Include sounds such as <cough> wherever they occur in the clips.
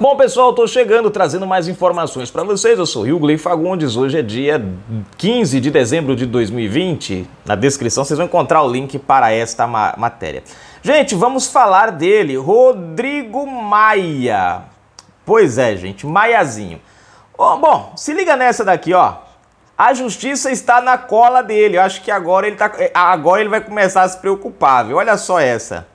Bom, pessoal, estou chegando trazendo mais informações para vocês. Eu sou Hugo Lei Fagundes. Hoje é dia 15 de dezembro de 2020. Na descrição vocês vão encontrar o link para esta ma matéria. Gente, vamos falar dele, Rodrigo Maia. Pois é, gente, Maiazinho. bom, se liga nessa daqui, ó. A justiça está na cola dele. Eu acho que agora ele, tá, é, agora ele vai começar a se preocupar. Viu? Olha só essa.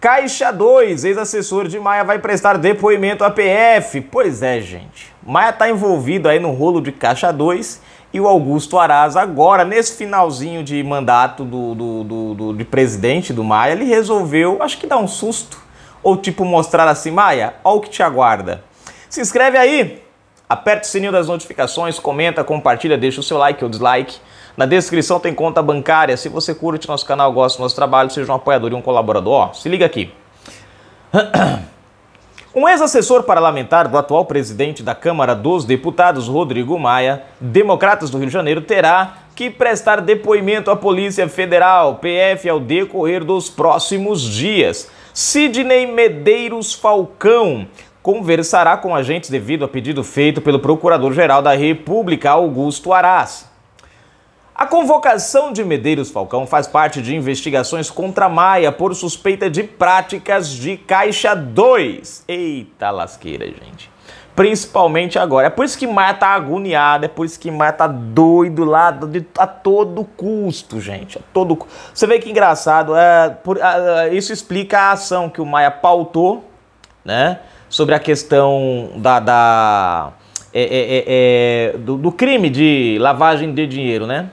Caixa 2, ex-assessor de Maia, vai prestar depoimento à PF. Pois é, gente. Maia está envolvido aí no rolo de Caixa 2 e o Augusto Aras, agora, nesse finalzinho de mandato do, do, do, do, de presidente do Maia, ele resolveu, acho que dar um susto, ou tipo mostrar assim, Maia, olha o que te aguarda. Se inscreve aí, aperta o sininho das notificações, comenta, compartilha, deixa o seu like ou dislike. Na descrição tem conta bancária. Se você curte nosso canal, gosta do nosso trabalho, seja um apoiador e um colaborador, ó, se liga aqui. <clears throat> Um ex-assessor parlamentar do atual presidente da Câmara dos Deputados, Rodrigo Maia, Democratas do Rio de Janeiro, terá que prestar depoimento à Polícia Federal, PF, ao decorrer dos próximos dias. Sidney Medeiros Falcão conversará com agentes devido a pedido feito pelo Procurador-Geral da República, Augusto Aras. A convocação de Medeiros Falcão faz parte de investigações contra Maia por suspeita de práticas de Caixa 2. Eita lasqueira, gente. Principalmente agora. É por isso que Maia tá agoniado, é por isso que Maia tá doido lá de, a todo custo, gente. A todo Você vê que engraçado, é, por, isso explica a ação que o Maia pautou, né? Sobre a questão da, da é, é, é, é do, do, crime de lavagem de dinheiro, né?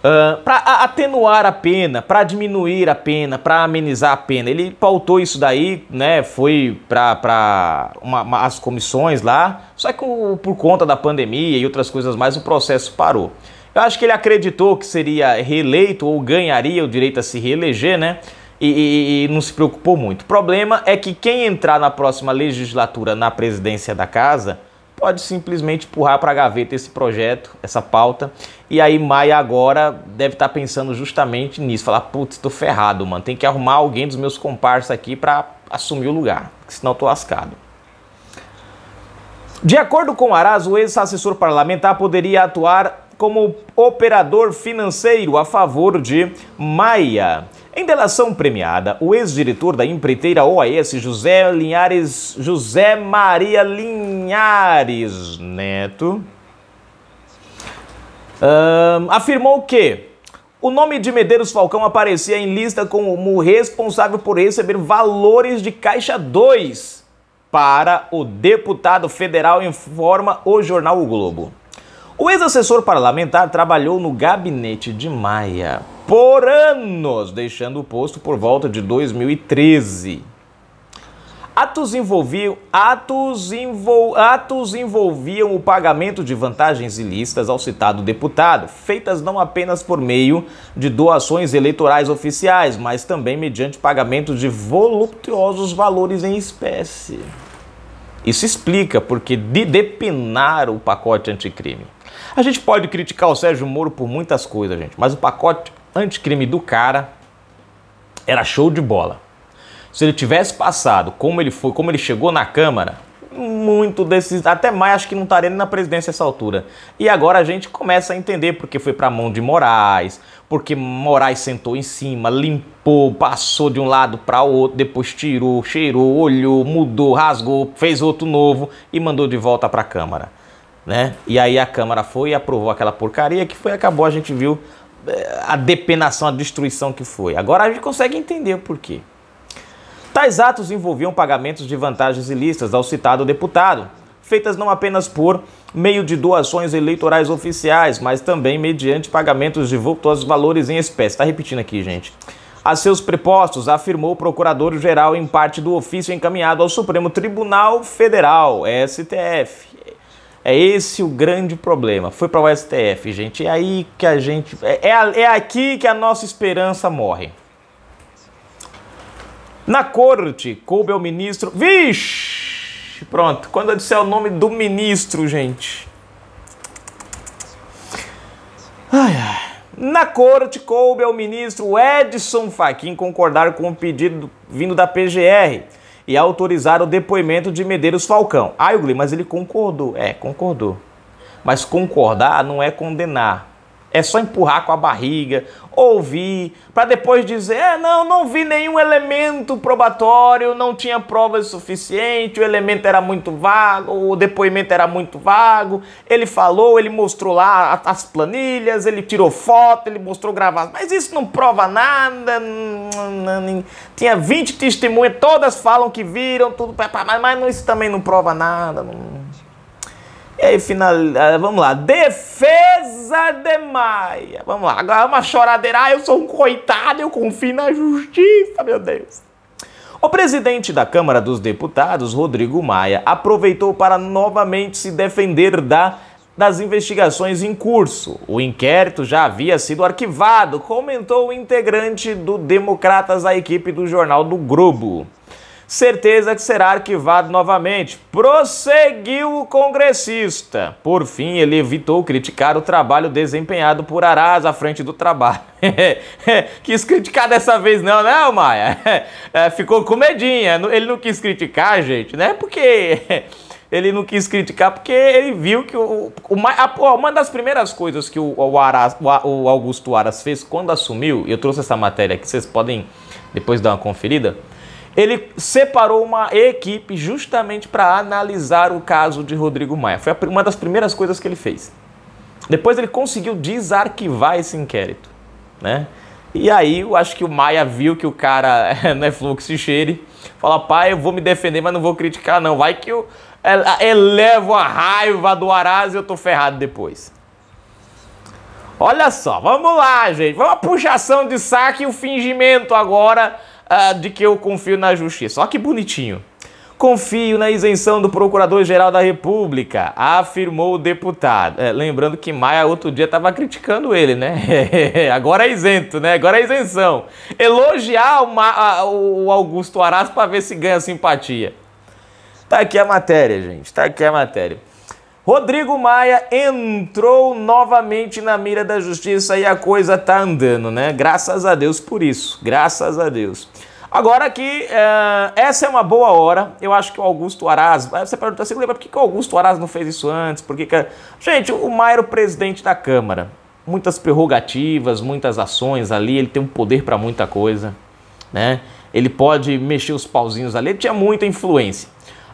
Uh, ah, para atenuar a pena, para diminuir a pena, para amenizar a pena. Ele pautou isso daí, né? Foi para as comissões lá. Só que o, por conta da pandemia e outras coisas mais, o processo parou. Eu acho que ele acreditou que seria reeleito ou ganharia o direito a se reeleger, né? E, e, e não se preocupou muito. O problema é que quem entrar na próxima legislatura na presidência da casa pode simplesmente empurrar para a gaveta esse projeto, essa pauta. E aí Maia agora deve estar tá pensando justamente nisso, falar, putz, tô ferrado, mano, tem que arrumar alguém dos meus comparsas aqui para assumir o lugar, senão tô lascado. De acordo com Aras, o ex-assessor parlamentar poderia atuar como operador financeiro a favor de Maia. Em delação premiada, o ex-diretor da empreiteira OAS José Linhares José Maria Linhares Neto um, afirmou que o nome de Medeiros Falcão aparecia em lista como responsável por receber valores de caixa 2 para o deputado federal, informa o jornal O Globo. O ex-assessor parlamentar trabalhou no gabinete de Maia por anos, deixando o posto por volta de 2013. Atos envolviam, atos, envol, atos envolviam o pagamento de vantagens ilícitas ao citado deputado, feitas não apenas por meio de doações eleitorais oficiais, mas também mediante pagamento de voluptuosos valores em espécie. Isso explica porque de depenar o pacote anticrime. A gente pode criticar o Sérgio Moro por muitas coisas, gente, mas o pacote anticrime do cara era show de bola. Se ele tivesse passado como ele foi, como ele chegou na Câmara, muito desses, até mais acho que não estaria na presidência essa altura. E agora a gente começa a entender porque foi para a mão de Moraes, porque Moraes sentou em cima, limpou, passou de um lado para o outro, depois tirou, cheirou, olhou, mudou, rasgou, fez outro novo e mandou de volta para a Câmara né? E aí a Câmara foi e aprovou aquela porcaria que foi, acabou, a gente viu eh, a depenação, a destruição que foi. Agora a gente consegue entender o porquê. Tais atos envolviam pagamentos de vantagens ilícitas ao citado deputado, feitas não apenas por meio de doações eleitorais oficiais, mas também mediante pagamentos de vultuosos valores em espécie. Está repetindo aqui, gente. A seus prepostos, afirmou o procurador-geral em parte do ofício encaminhado ao Supremo Tribunal Federal, STF, é esse o grande problema. Foi para o STF, gente. É aí que a gente. É, é, é, aqui que a nossa esperança morre. Na corte, coube ao ministro. Vixe! Pronto, quando eu disser o nome do ministro, gente. Ai, ai. Na corte, coube ao ministro Edson Fachin concordar com o pedido vindo da PGR e autorizar o depoimento de Medeiros Falcão. Ah, Yugli, mas ele concordou. É, concordou. Mas concordar não é condenar. É só empurrar com a barriga, ouvir, para depois dizer: é, não, não vi nenhum elemento probatório, não tinha provas suficiente, o elemento era muito vago, o depoimento era muito vago. Ele falou, ele mostrou lá as planilhas, ele tirou foto, ele mostrou gravado, mas isso não prova nada. tinha 20 testemunhas, todas falam que viram, tudo, mas, mas isso também não prova nada. Não, e aí, final... Ah, vamos lá. Defesa de Maia. Vamos lá. Agora é uma choradeira. Ah, eu sou um coitado, eu confio na justiça, meu Deus. O presidente da Câmara dos Deputados, Rodrigo Maia, aproveitou para novamente se defender da das investigações em curso. O inquérito já havia sido arquivado, comentou o integrante do Democratas a equipe do jornal do Globo certeza que será arquivado novamente. Prosseguiu o congressista. Por fim, ele evitou criticar o trabalho desempenhado por Arás à frente do trabalho. <laughs> quis criticar dessa vez não, né, Maia? <laughs> É, ficou com medinha. Ele não quis criticar, gente, né? Porque... <laughs> ele não quis criticar porque ele viu que o, o, uma das primeiras coisas que o, o, Aras, o, Augusto Aras fez quando assumiu, eu trouxe essa matéria aqui, vocês podem depois dar uma conferida, ele separou uma equipe justamente para analisar o caso de Rodrigo Maia. Foi uma das primeiras coisas que ele fez. Depois ele conseguiu desarquivar esse inquérito, né? E aí eu acho que o Maia viu que o cara não é fluxo e cheire, fala, pai, eu vou me defender, mas não vou criticar não, vai que eu é, é, elevo a raiva do Arás e eu tô ferrado depois. Olha só, vamos lá, gente. Vamos a puxação de saco e o fingimento agora ah, de que eu confio na justiça. Olha que bonitinho. Confio na isenção do Procurador-Geral da República, afirmou o deputado. É, lembrando que Maia outro dia estava criticando ele, né? <laughs> agora é isento, né? Agora é isenção. Elogiar a, o Augusto Aras para ver se ganha simpatia. Tá aqui a matéria, gente. Tá aqui a matéria. Rodrigo Maia entrou novamente na mira da justiça e a coisa tá andando, né? Graças a Deus por isso, graças a Deus. Agora que uh, essa é uma boa hora, eu acho que o Augusto Aras. Eh, você pergunta assim, lembra por que, que o Augusto Aras não fez isso antes? Porque, que... Gente, o Maia era o presidente da Câmara. Muitas prerrogativas, muitas ações ali, ele tem um poder para muita coisa, né? Ele pode mexer os pauzinhos ali, ele tinha muita influência.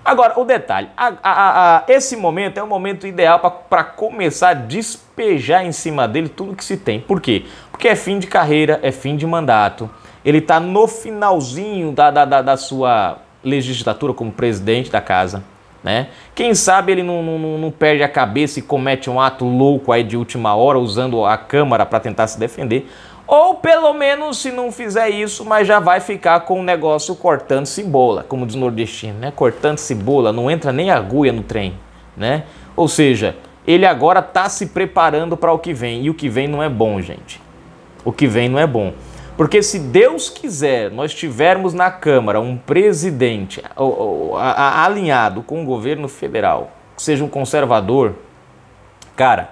Agora, o detalhe: a, a, a, esse momento é o momento ideal para começar a despejar em cima dele tudo que se tem. Por quê? Porque é fim de carreira, é fim de mandato. Ele está no finalzinho da, da, da, da sua legislatura como presidente da casa. Né? Quem sabe ele não, não, não, perde a cabeça e comete um ato louco aí de última hora usando a Câmara para tentar se defender. Ou pelo menos se não fizer isso, mas já vai ficar com o negócio cortando cebola, como diz o nordestino, né? Cortando cebola, não entra nem agulha no trem, né? Ou seja, ele agora está se preparando para o que vem e o que vem não é bom, gente. O que vem não é bom. Porque se Deus quiser, nós tivermos na Câmara um presidente alinhado com o governo federal, que seja um conservador, cara,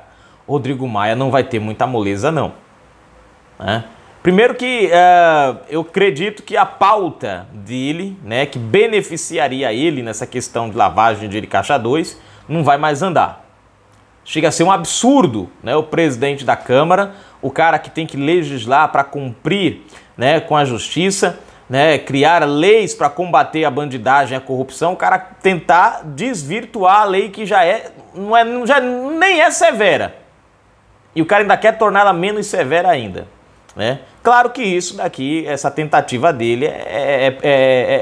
Rodrigo Maia não vai ter muita moleza não. Né? Primeiro que uh, eu acredito que a pauta dele, né, que beneficiaria ele nessa questão de lavagem de caixa 2, não vai mais andar. Chega a ser um absurdo, né, o presidente da Câmara, o cara que tem que legislar para cumprir, né, com a justiça, né, criar leis para combater a bandidagem, a corrupção, o cara tentar desvirtuar a lei que já é, não é, já nem é severa. E o cara ainda quer torná-la menos severa ainda. Né? Claro que isso daqui, essa tentativa dele é, é, é,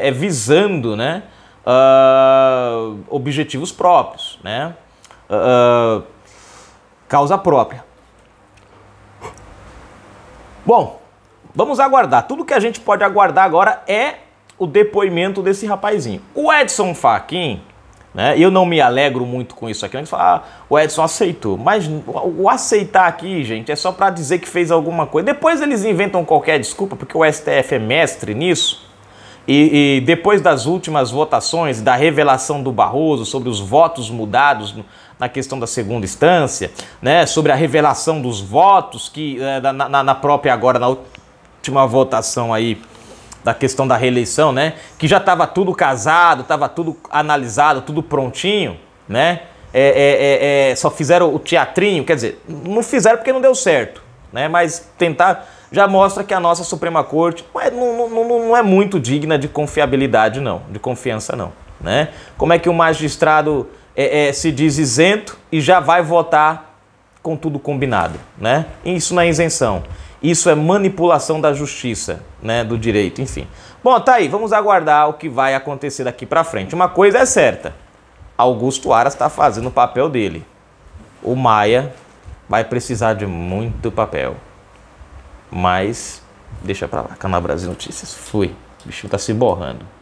é, é visando né, uh, objetivos próprios, né? Uh, causa própria. Bom, vamos aguardar. Tudo que a gente pode aguardar agora é o depoimento desse rapazinho. O Edson Fachin, né? Eu não me alegro muito com isso aqui. Antes falar, ah, o Edson aceitou. Mas o aceitar aqui, gente, é só para dizer que fez alguma coisa. Depois eles inventam qualquer desculpa, porque o STF é mestre nisso. E, e depois das últimas votações, da revelação do Barroso sobre os votos mudados na questão da segunda instância, né, sobre a revelação dos votos que eh, na, na, na própria agora na última votação aí da questão da reeleição, né? Que já estava tudo casado, estava tudo analisado, tudo prontinho, né? É, é, é, é, só fizeram o teatrinho, quer dizer, não fizeram porque não deu certo, né? Mas tentar já mostra que a nossa Suprema Corte não, é, não, não, não é muito digna de confiabilidade, não, de confiança, não. Né? Como é que o magistrado é, é, se diz isento e já vai votar com tudo combinado, né? isso não é isenção. Isso é manipulação da justiça, né, do direito, enfim. Bom, tá aí, vamos aguardar o que vai acontecer daqui para frente. Uma coisa é certa, Augusto Aras está fazendo o papel dele. O Maia vai precisar de muito papel. Mas deixa para lá, Canal Brasil Notícias. Fui. O bichinho tá se borrando.